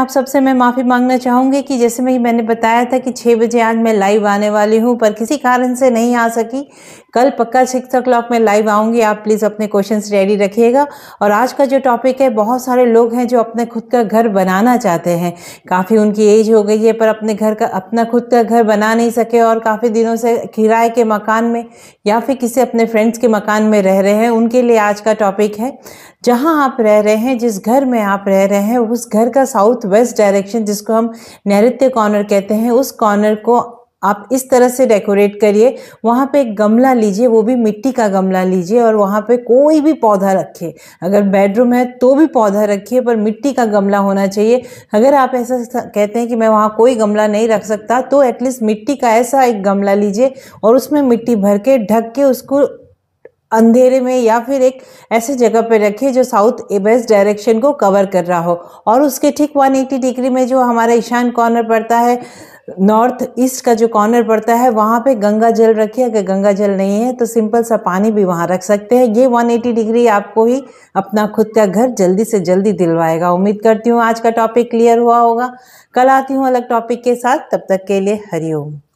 आप सबसे मैं माफ़ी मांगना चाहूँगी कि जैसे मैं मैंने बताया था कि छः बजे आज मैं लाइव आने वाली हूँ पर किसी कारण से नहीं आ सकी कल पक्का सिक्स ओ क्लॉक में लाइव आऊँगी आप प्लीज़ अपने क्वेश्चंस रेडी रखिएगा और आज का जो टॉपिक है बहुत सारे लोग हैं जो अपने खुद का घर बनाना चाहते हैं काफ़ी उनकी एज हो गई है पर अपने घर का अपना खुद का घर बना नहीं सके और काफ़ी दिनों से किराए के मकान में या फिर किसी अपने फ्रेंड्स के मकान में रह रहे हैं उनके लिए आज का टॉपिक है जहाँ आप रह रहे हैं जिस घर में आप रह रहे हैं उस घर का साउथ वेस्ट डायरेक्शन जिसको हम नैत्य कॉर्नर कहते हैं उस कॉर्नर को आप इस तरह से डेकोरेट करिए वहाँ पे एक गमला लीजिए वो भी मिट्टी का गमला लीजिए और वहाँ पे कोई भी पौधा रखिए अगर बेडरूम है तो भी पौधा रखिए पर मिट्टी का गमला होना चाहिए अगर आप ऐसा कहते हैं कि मैं वहाँ कोई गमला नहीं रख सकता तो एटलीस्ट मिट्टी का ऐसा एक गमला लीजिए और उसमें मिट्टी भर के ढक के उसको अंधेरे में या फिर एक ऐसे जगह पे रखिए जो साउथ वेस्ट डायरेक्शन को कवर कर रहा हो और उसके ठीक 180 डिग्री में जो हमारा ईशान कॉर्नर पड़ता है नॉर्थ ईस्ट का जो कॉर्नर पड़ता है वहाँ पे गंगा जल रखिए अगर गंगा जल नहीं है तो सिंपल सा पानी भी वहाँ रख सकते हैं ये 180 डिग्री आपको ही अपना खुद का घर जल्दी से जल्दी दिलवाएगा उम्मीद करती हूँ आज का टॉपिक क्लियर हुआ होगा कल आती हूँ अलग टॉपिक के साथ तब तक के लिए हरिओम